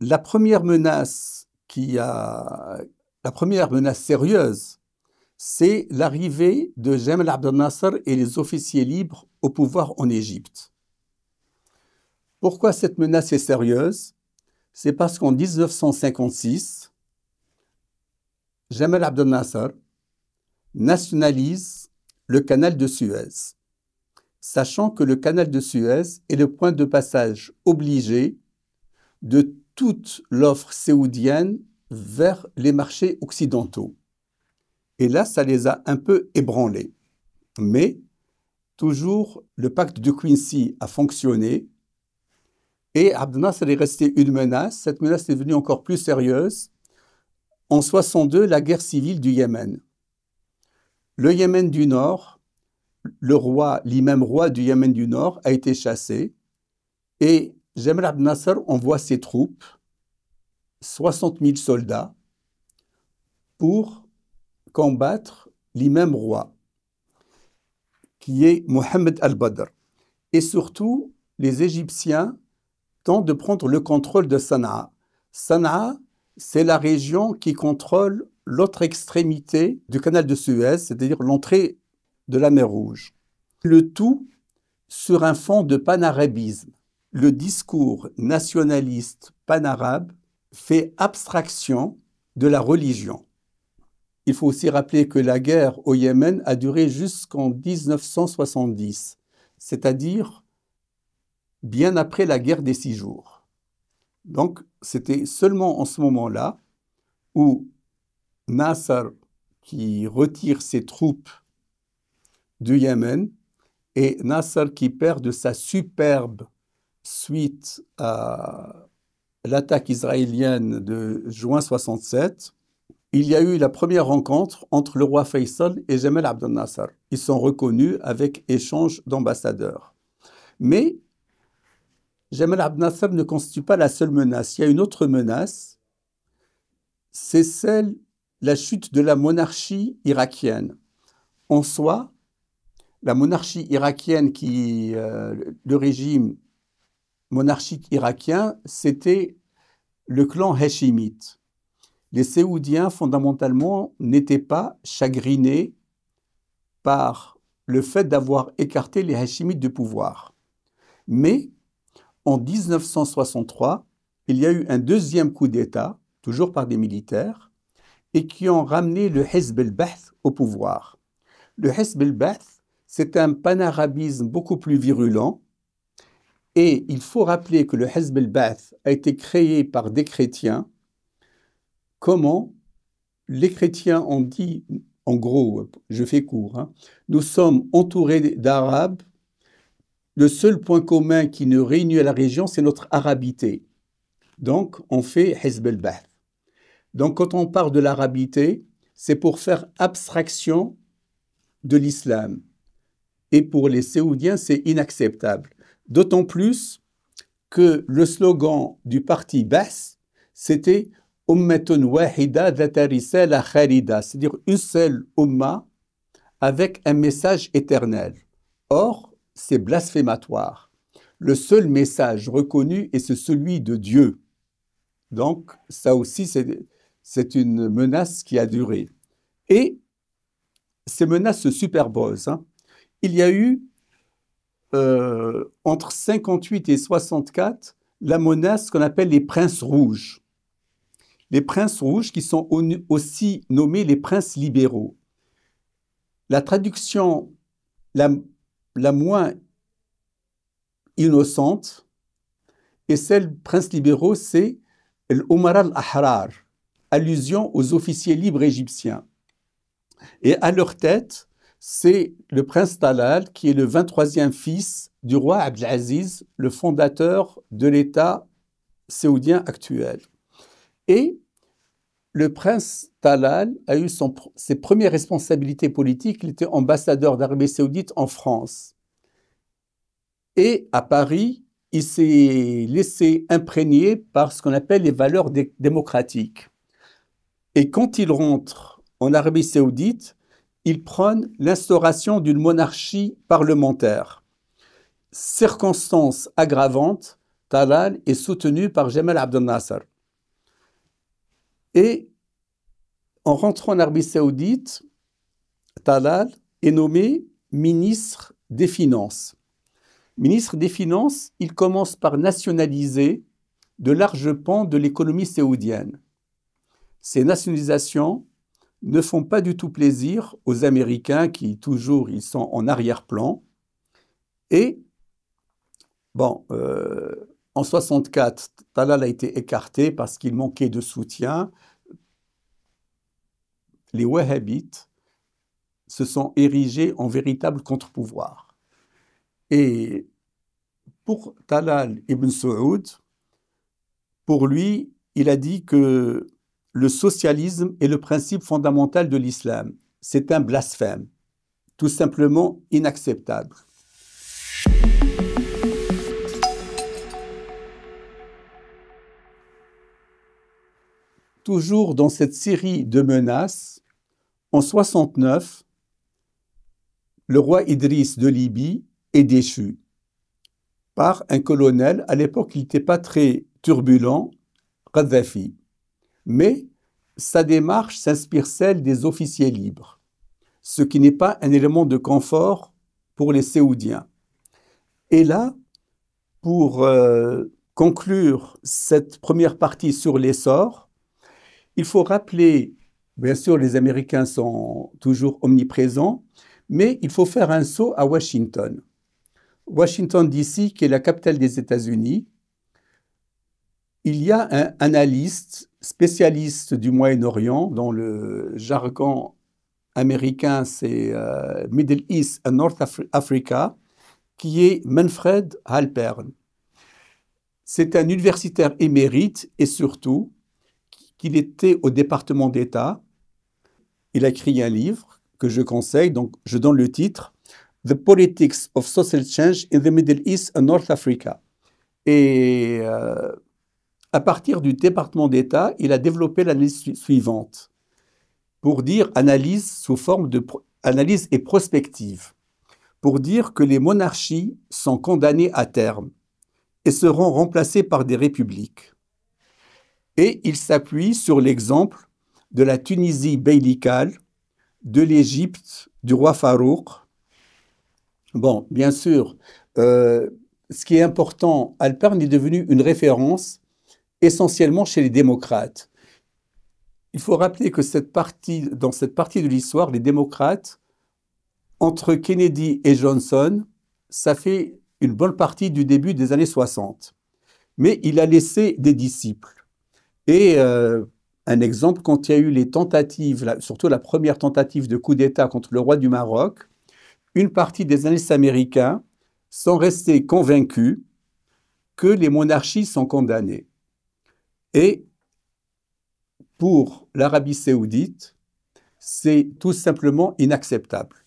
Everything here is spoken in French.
la première menace qui a, la première menace sérieuse, c'est l'arrivée de Jamal Abdel Nasser et les officiers libres au pouvoir en Égypte. Pourquoi cette menace est sérieuse C'est parce qu'en 1956, Jamal Abdel Nasser nationalise le canal de Suez, sachant que le canal de Suez est le point de passage obligé de toute l'offre séoudienne vers les marchés occidentaux. Et là, ça les a un peu ébranlés. Mais toujours, le pacte de Quincy a fonctionné et Abdel ça est resté une menace. Cette menace est devenue encore plus sérieuse. En 62, la guerre civile du Yémen. Le Yémen du Nord, le roi, l'imam roi du Yémen du Nord, a été chassé et Jamal Abdel Nasser envoie ses troupes, 60 000 soldats, pour combattre l'imam roi, qui est Mohammed al-Badr. Et surtout, les Égyptiens tentent de prendre le contrôle de Sana'a. Sana'a, c'est la région qui contrôle l'autre extrémité du canal de Suez, c'est-à-dire l'entrée de la mer Rouge. Le tout sur un fond de panarabisme le discours nationaliste panarabe fait abstraction de la religion. Il faut aussi rappeler que la guerre au Yémen a duré jusqu'en 1970, c'est-à-dire bien après la guerre des six jours. Donc c'était seulement en ce moment-là où Nasser, qui retire ses troupes du Yémen, et Nasser qui perd de sa superbe suite à l'attaque israélienne de juin 67, il y a eu la première rencontre entre le roi Faisal et Jamal Abdel Nasser. Ils sont reconnus avec échange d'ambassadeurs. Mais Jamal Abdel Nasser ne constitue pas la seule menace. Il y a une autre menace, c'est celle, la chute de la monarchie irakienne. En soi, la monarchie irakienne qui, euh, le régime monarchique irakien, c'était le clan Hashimite. Les Séoudiens, fondamentalement, n'étaient pas chagrinés par le fait d'avoir écarté les Hashimites du pouvoir. Mais en 1963, il y a eu un deuxième coup d'État, toujours par des militaires, et qui ont ramené le Hezb au pouvoir. Le Hezb c'est un panarabisme beaucoup plus virulent et il faut rappeler que le Hezbollah a été créé par des chrétiens. Comment Les chrétiens ont dit, en gros, je fais court, hein, nous sommes entourés d'Arabes. Le seul point commun qui nous réunit à la région, c'est notre arabité. Donc, on fait Hezbollah. Donc, quand on parle de l'arabité, c'est pour faire abstraction de l'islam. Et pour les Séoudiens, c'est inacceptable. D'autant plus que le slogan du parti Basse, c'était Ummatun wahida kharida, c'est-à-dire une seule umma avec un message éternel. Or, c'est blasphématoire. Le seul message reconnu est celui de Dieu. Donc, ça aussi, c'est une menace qui a duré. Et ces menaces se superposent. Hein il y a eu euh, entre 58 et 64 la menace qu'on appelle les princes rouges. Les princes rouges qui sont aussi nommés les princes libéraux. La traduction la, moins innocente et celle prince libéraux, c'est l'Omar al-Ahrar, allusion aux officiers libres égyptiens. Et à leur tête, c'est le prince Talal, qui est le 23e fils du roi Abdelaziz, le fondateur de l'État saoudien actuel. Et le prince Talal a eu ses premières responsabilités politiques. Il était ambassadeur d'Arabie saoudite en France. Et à Paris, il s'est laissé imprégner par ce qu'on appelle les valeurs démocratiques. Et quand il rentre en Arabie saoudite, il prône l'instauration d'une monarchie parlementaire. Circonstance aggravante, Talal est soutenu par Jamal Abdel Nasser. Et en rentrant en Arabie saoudite, Talal est nommé ministre des Finances. Ministre des Finances, il commence par nationaliser de larges pans de l'économie saoudienne. Ces nationalisations ne font pas du tout plaisir aux Américains qui toujours ils sont en arrière-plan. Et bon, euh, en 64, Talal a été écarté parce qu'il manquait de soutien. Les Wahhabites se sont érigés en véritable contre-pouvoir. Et pour Talal ibn Saoud, pour lui, il a dit que le socialisme est le principe fondamental de l'islam. C'est un blasphème, tout simplement inacceptable. Toujours dans cette série de menaces, en 69, le roi Idriss de Libye est déchu par un colonel, à l'époque il n'était pas très turbulent, Kadhafi mais sa démarche s'inspire celle des officiers libres, ce qui n'est pas un élément de confort pour les Séoudiens. Et là, pour euh, conclure cette première partie sur l'essor, il faut rappeler, bien sûr, les Américains sont toujours omniprésents, mais il faut faire un saut à Washington. Washington, D.C., qui est la capitale des États-Unis, il y a un analyste spécialiste du Moyen-Orient, dans le jargon américain, c'est euh, Middle East and North Africa, qui est Manfred Halpern. C'est un universitaire émérite et surtout qu'il était au département d'État. Il a écrit un livre que je conseille, donc je donne le titre The Politics of Social Change in the Middle East and North Africa. Et euh, à partir du département d'État, il a développé l'analyse suivante pour dire analyse sous forme de analyse et prospective, pour dire que les monarchies sont condamnées à terme et seront remplacées par des républiques. Et il s'appuie sur l'exemple de la Tunisie beylicale, de l'Égypte, du roi Farouk. Bon, bien sûr, euh, ce qui est important, Alpern est devenu une référence essentiellement chez les démocrates. Il faut rappeler que cette partie, dans cette partie de l'histoire, les démocrates, entre Kennedy et Johnson, ça fait une bonne partie du début des années 60. Mais il a laissé des disciples. Et euh, un exemple, quand il y a eu les tentatives, surtout la première tentative de coup d'État contre le roi du Maroc, une partie des analystes américains sont restés convaincus que les monarchies sont condamnées. Et pour l'Arabie saoudite, c'est tout simplement inacceptable.